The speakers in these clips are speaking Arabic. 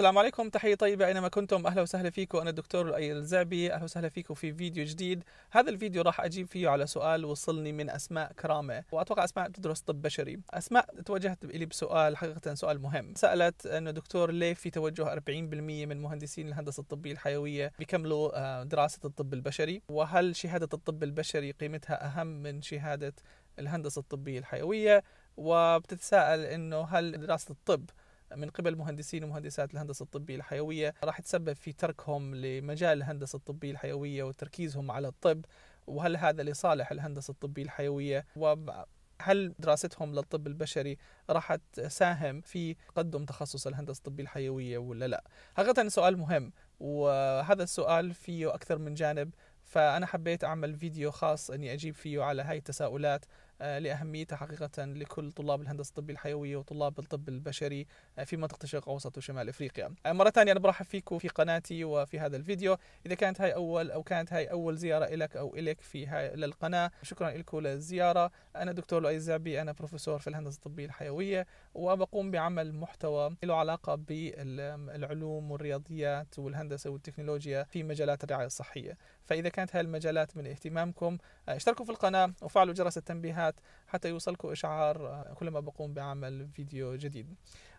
السلام عليكم تحية طيبة أينما كنتم أهلا وسهلا فيكم أنا الدكتور أي الزعبي أهلا وسهلا فيكم في فيديو جديد هذا الفيديو راح أجيب فيه على سؤال وصلني من أسماء كرامة وأتوقع أسماء بتدرس طب بشري أسماء توجهت إلي بسؤال حقيقة سؤال مهم سألت أنه دكتور ليه في توجه 40% من مهندسين الهندسة الطبية الحيوية بيكملوا آه، دراسة الطب البشري وهل شهادة الطب البشري قيمتها أهم من شهادة الهندسة الطبية الحيوية وبتتساءل أنه هل دراسة الطب من قبل مهندسين ومهندسات الهندسه الطبيه الحيويه راح تسبب في تركهم لمجال الهندسه الطبيه الحيويه وتركيزهم على الطب وهل هذا لصالح الهندسه الطبيه الحيويه وهل دراستهم للطب البشري راح تساهم في تقدم تخصص الهندسه الطبيه الحيويه ولا لا؟ حقيقه سؤال مهم وهذا السؤال فيه اكثر من جانب فانا حبيت اعمل فيديو خاص اني اجيب فيه على هاي التساؤلات آه، لأهميتها حقيقة لكل طلاب الهندسة الطبية الحيوية وطلاب الطب البشري آه، في منطقة الشرق الأوسط وشمال أفريقيا آه، مرة ثانية أنا برحب فيكم في قناتي وفي هذا الفيديو إذا كانت هاي أول أو كانت هاي أول زيارة لك أو إلك في هاي للقناة شكرا لكم للزيارة أنا دكتور لؤي الزعبي أنا بروفيسور في الهندسة الطبية الحيوية وبقوم بعمل محتوى له علاقة بالعلوم والرياضيات والهندسة والتكنولوجيا في مجالات الرعاية الصحية فإذا كانت هاي المجالات من اهتمامكم اشتركوا في القناة وفعلوا جرس التنبيهات حتى يوصلكم إشعار آه، كلما بقوم بعمل فيديو جديد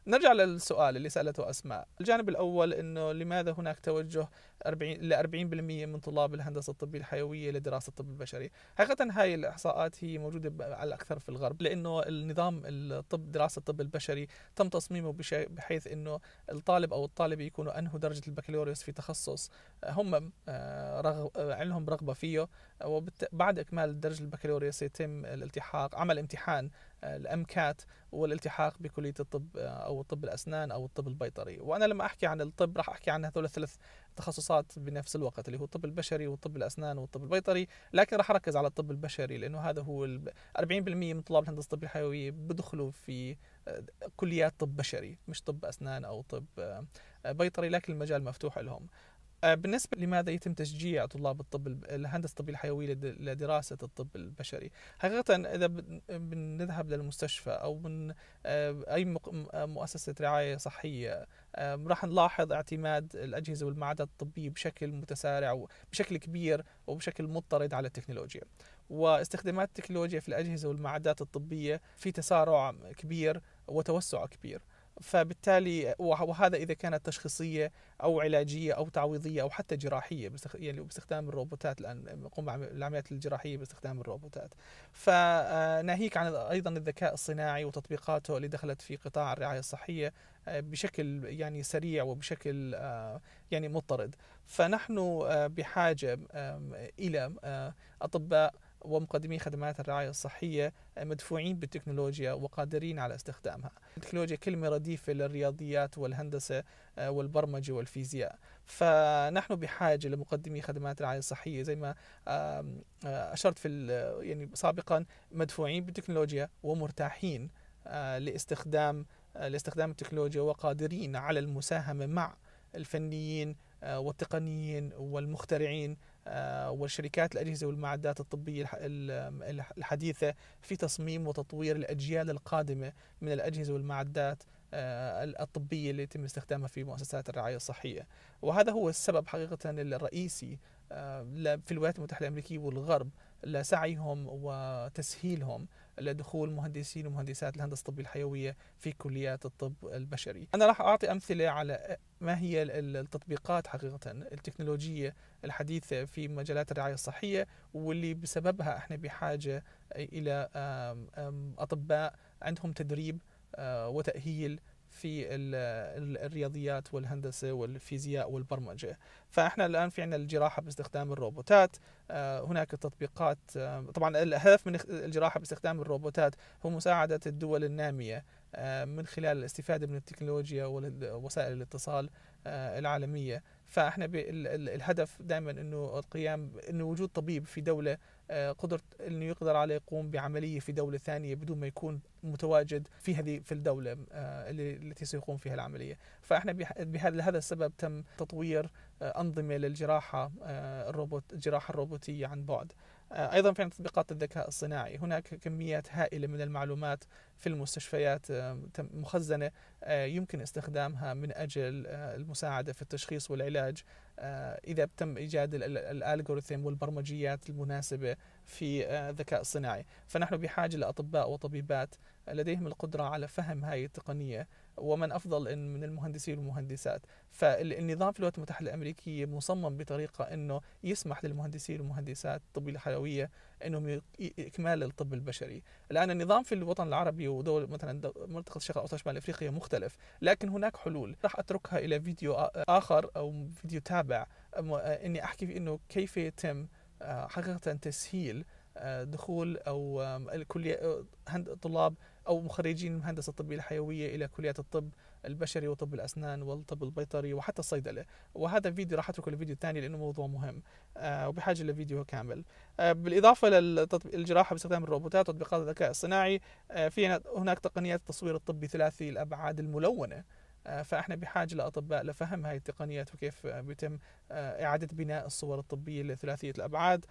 نرجع للسؤال اللي سالته اسماء، الجانب الاول انه لماذا هناك توجه 40 ل 40% من طلاب الهندسه الطبيه الحيويه لدراسه الطب البشري، حقيقه هاي الاحصاءات هي موجوده على الاكثر في الغرب لانه النظام الطب دراسه الطب البشري تم تصميمه بحيث انه الطالب او الطالبه يكونوا انهوا درجه البكالوريوس في تخصص هم آه، رغب آه، عندهم رغبه فيه وبعد اكمال درجه البكالوريوس يتم الالتحاق عمل امتحان الامكات والالتحاق بكليه الطب آه، او طب الاسنان او الطب البيطري وانا لما احكي عن الطب راح احكي عن هذول الثلاث تخصصات بنفس الوقت اللي هو الطب البشري والطب الاسنان والطب البيطري لكن راح اركز على الطب البشري لانه هذا هو 40% من طلاب الهندسه الطب الحيويه بدخلوا في آه، كليات طب بشري مش طب اسنان او طب آه، بيطري لكن المجال مفتوح لهم آه، بالنسبة لماذا يتم تشجيع طلاب الطب الهندسة الطبية الحيوية لدراسة الطب البشري حقيقة إذا بنذهب للمستشفى أو من آه، أي مؤسسة رعاية صحية راح نلاحظ اعتماد الأجهزة والمعدات الطبية بشكل متسارع وبشكل كبير وبشكل مضطرد على التكنولوجيا واستخدامات التكنولوجيا في الأجهزة والمعدات الطبية في تسارع كبير وتوسع كبير فبالتالي وهذا اذا كانت تشخيصيه او علاجيه او تعويضيه او حتى جراحيه يعني باستخدام الروبوتات الان قم بالعمليات الجراحيه باستخدام الروبوتات. فناهيك آه، عن ايضا الذكاء الصناعي وتطبيقاته اللي دخلت في قطاع الرعايه الصحيه آه، بشكل يعني سريع وبشكل آه، يعني مضطرد. فنحن بحاجه الى اطباء ومقدمي خدمات الرعاية الصحية مدفوعين بالتكنولوجيا وقادرين على استخدامها التكنولوجيا كلمة رديفة للرياضيات والهندسة آه، والبرمجة والفيزياء فنحن بحاجة لمقدمي خدمات الرعاية الصحية زي ما آه، أشرت في يعني سابقا مدفوعين بالتكنولوجيا ومرتاحين آه، لاستخدام لاستخدام التكنولوجيا وقادرين على المساهمة مع الفنيين والتقنيين والمخترعين آه، والشركات الأجهزة والمعدات الطبية الحديثة في تصميم وتطوير الأجيال القادمة من الأجهزة والمعدات آه، الطبية اللي يتم استخدامها في مؤسسات الرعاية الصحية وهذا هو السبب حقيقة الرئيسي آه، في الولايات المتحدة الأمريكية والغرب لسعيهم وتسهيلهم لدخول مهندسين ومهندسات الهندسه الطبيه الحيويه في كليات الطب البشري. انا راح اعطي امثله على ما هي التطبيقات حقيقه التكنولوجيه الحديثه في مجالات الرعايه الصحيه واللي بسببها احنا بحاجه الى اطباء عندهم تدريب آه، وتاهيل في الرياضيات والهندسة والفيزياء والبرمجة فإحنا الآن في عندنا الجراحة باستخدام الروبوتات آه، هناك تطبيقات آه، طبعا الهدف من الجراحة باستخدام الروبوتات هو مساعدة الدول النامية آه، من خلال الاستفادة من التكنولوجيا ووسائل الاتصال العالمية فاحنا الهدف دائما انه القيام انه وجود طبيب في دوله قدرة انه يقدر عليه يقوم بعمليه في دوله ثانيه بدون ما يكون متواجد في هذه في الدوله آه، اللي التي سيقوم فيها العمليه فاحنا بهذا لهذا السبب تم تطوير آه، انظمه للجراحه آه، الروبوت الجراحه الروبوتيه عن بعد ايضا في تطبيقات الذكاء الصناعي هناك كميات هائله من المعلومات في المستشفيات مخزنه يمكن استخدامها من اجل المساعده في التشخيص والعلاج آه، اذا تم ايجاد الالغوريثم والبرمجيات المناسبه في الذكاء آه، الصناعي، فنحن بحاجه لاطباء وطبيبات لديهم القدره على فهم هذه التقنيه ومن افضل إن من المهندسين والمهندسات فالنظام في الولايات المتحده الامريكيه مصمم بطريقه انه يسمح للمهندسين والمهندسات الطب الحيويه انهم اكمال الطب البشري الان النظام في الوطن العربي ودول مثلا منطقه الشرق الاوسط شمال افريقيا مختلف لكن هناك حلول راح اتركها الى فيديو اخر او فيديو تابع اني احكي في انه كيف يتم آه، حقيقه تسهيل آه، دخول او الكليه آه، طلاب أو مخرجين الهندسه الطبيه الحيوية إلى كليات الطب البشري وطب الأسنان والطب البيطري وحتى الصيدلة وهذا الفيديو راح أتركه لفيديو الثاني لأنه موضوع مهم آه، وبحاجة لفيديو كامل آه، بالإضافة للجراحة باستخدام الروبوتات وتطبيقات الذكاء الصناعي آه، في هناك تقنيات التصوير الطبي ثلاثي الأبعاد الملونة آه، فاحنا بحاجه لاطباء لفهم هذه التقنيات وكيف آه، بيتم آه، اعاده بناء الصور الطبيه لثلاثيه الابعاد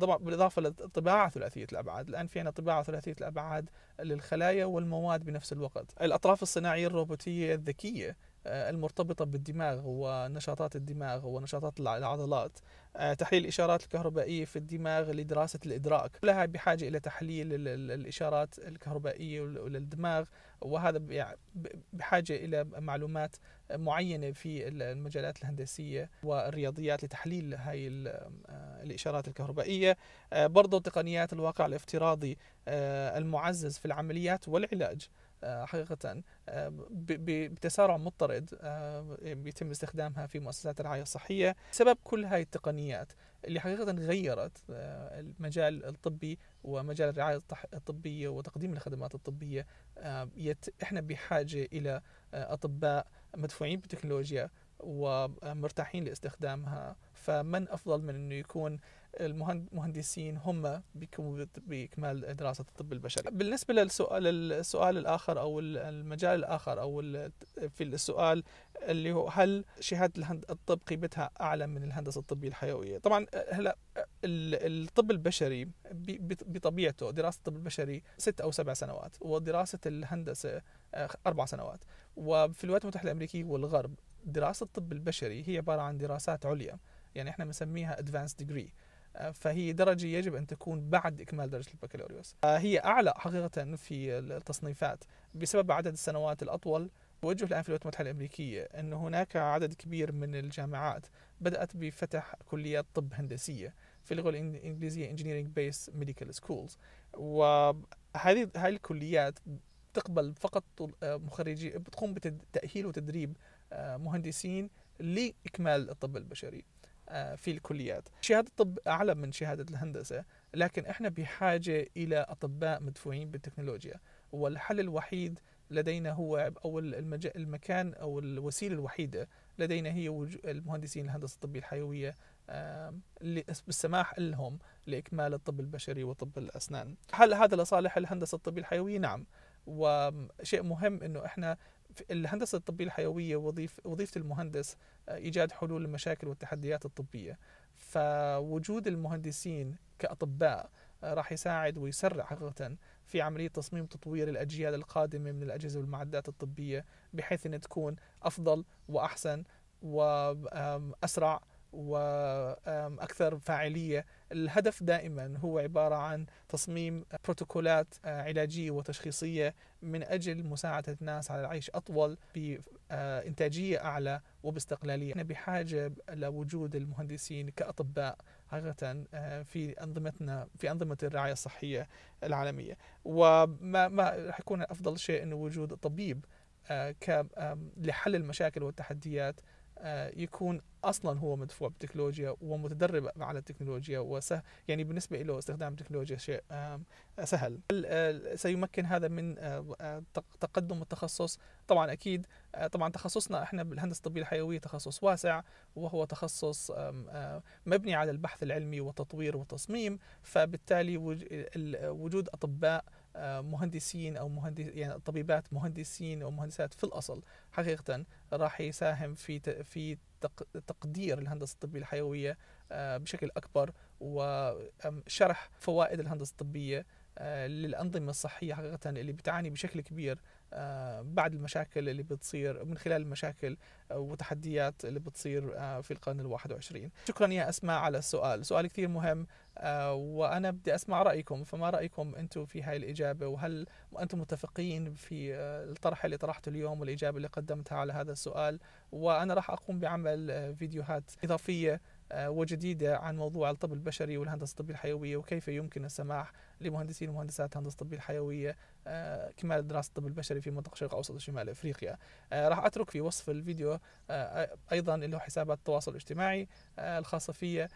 بالاضافه للطباعه ثلاثيه الابعاد الان في عندنا طباعه ثلاثيه الابعاد للخلايا والمواد بنفس الوقت الاطراف الصناعيه الروبوتيه الذكيه آه، المرتبطة بالدماغ ونشاطات الدماغ ونشاطات العضلات آه، تحليل الإشارات الكهربائية في الدماغ لدراسة الإدراك كلها بحاجة إلى تحليل الإشارات الكهربائية للدماغ وهذا يعني بحاجة إلى معلومات معينة في المجالات الهندسية والرياضيات لتحليل هاي آه، الإشارات الكهربائية برضو تقنيات الواقع الافتراضي المعزز في العمليات والعلاج آه، حقيقة آه، بتسارع مضطرد آه، يتم استخدامها في مؤسسات الرعاية الصحية سبب كل هاي التقنيات اللي حقيقة غيرت المجال الطبي ومجال الرعاية الطبية وتقديم الخدمات الطبية احنا بحاجة إلى أطباء مدفوعين بتكنولوجيا ومرتاحين لاستخدامها فمن أفضل من أنه يكون المهندسين هم بيقوموا باكمال دراسه الطب البشري. بالنسبه للسؤال السؤال الاخر او المجال الاخر او في السؤال اللي هو هل شهاده الطب قيمتها اعلى من الهندسه الطبيه الحيويه؟ طبعا هلا الطب البشري بطبيعته دراسه الطب البشري ست او سبع سنوات ودراسه الهندسه آه، اربع سنوات وفي الولايات المتحده الامريكيه والغرب دراسه الطب البشري هي عباره عن دراسات عليا يعني احنا بنسميها ادفانس ديجري فهي درجة يجب أن تكون بعد إكمال درجة البكالوريوس آه، هي أعلى حقيقة في التصنيفات بسبب عدد السنوات الأطول توجه الآن في الولايات المتحدة الأمريكية أن هناك عدد كبير من الجامعات بدأت بفتح كليات طب هندسية في اللغة الإنجليزية Engineering Based Medical Schools وهذه هذه الكليات تقبل فقط آه، مخرجي بتقوم بتأهيل وتدريب آه، مهندسين لإكمال الطب البشري آه، في الكليات شهادة الطب أعلى من شهادة الهندسة لكن إحنا بحاجة إلى أطباء مدفوعين بالتكنولوجيا والحل الوحيد لدينا هو أو المكان أو الوسيلة الوحيدة لدينا هي المهندسين الهندسة الطبية الحيوية بالسماح لهم لإكمال الطب البشري وطب الأسنان هل هذا لصالح الهندسة الطبية الحيوية؟ نعم وشيء مهم أنه إحنا الهندسه الطبيه الحيويه وظيف وظيفه المهندس آه، ايجاد حلول للمشاكل والتحديات الطبيه فوجود المهندسين كاطباء آه، راح يساعد ويسرع حقيقه في عمليه تصميم تطوير الاجيال القادمه من الاجهزه والمعدات الطبيه بحيث ان تكون افضل واحسن واسرع واكثر فاعليه الهدف دائما هو عباره عن تصميم بروتوكولات آه، علاجيه وتشخيصيه من اجل مساعده الناس على العيش اطول بانتاجيه آه، اعلى وباستقلاليه احنا بحاجه لوجود المهندسين كاطباء حقيقه آه، في انظمتنا في انظمه الرعايه الصحيه العالميه وما ما راح يكون افضل شيء انه وجود طبيب لحل المشاكل والتحديات آه، يكون اصلا هو مدفوع بالتكنولوجيا ومتدرب على التكنولوجيا وسهل يعني بالنسبه له استخدام التكنولوجيا شيء سهل سيمكن هذا من آه، آه، تقدم التخصص طبعا اكيد طبعا تخصصنا احنا بالهندسه الطبيه الحيويه تخصص واسع وهو تخصص مبني على البحث العلمي والتطوير والتصميم فبالتالي وجود اطباء آه، مهندسين او مهندس يعني طبيبات مهندسين ومهندسات في الاصل حقيقه راح يساهم في في تقدير الهندسه الطبيه الحيويه آه، بشكل اكبر وشرح فوائد الهندسه الطبيه آه، للانظمه الصحيه حقيقه اللي بتعاني بشكل كبير آه، بعد المشاكل اللي بتصير من خلال المشاكل وتحديات اللي بتصير آه، في القرن الواحد وعشرين شكرا يا أسماء على السؤال سؤال كثير مهم آه، وأنا بدي أسمع رأيكم فما رأيكم أنتم في هاي الإجابة وهل أنتم متفقين في الطرح اللي طرحته اليوم والإجابة اللي قدمتها على هذا السؤال وأنا راح أقوم بعمل فيديوهات إضافية آه، وجديدة عن موضوع الطب البشري والهندسة الطبية الحيوية وكيف يمكن السماح لمهندسين ومهندسات هندسة الطبية الحيوية آه، كمال دراسة الطب البشري في منطقة شرق أوسط وشمال أفريقيا آه، راح أترك في وصف الفيديو أيضا اللي هو حسابات التواصل الاجتماعي الخاصة فيه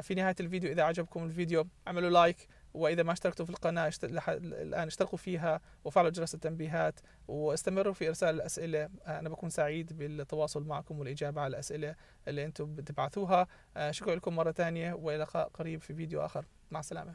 في نهاية الفيديو إذا عجبكم الفيديو اعملوا لايك وإذا ما اشتركتوا في القناة اشت... لح... الآن اشتركوا فيها وفعلوا جرس التنبيهات واستمروا في إرسال الأسئلة آه، أنا بكون سعيد بالتواصل معكم والإجابة على الأسئلة اللي أنتم بتبعثوها آه، شكرا لكم مرة ثانية وإلى لقاء قريب في فيديو آخر مع السلامة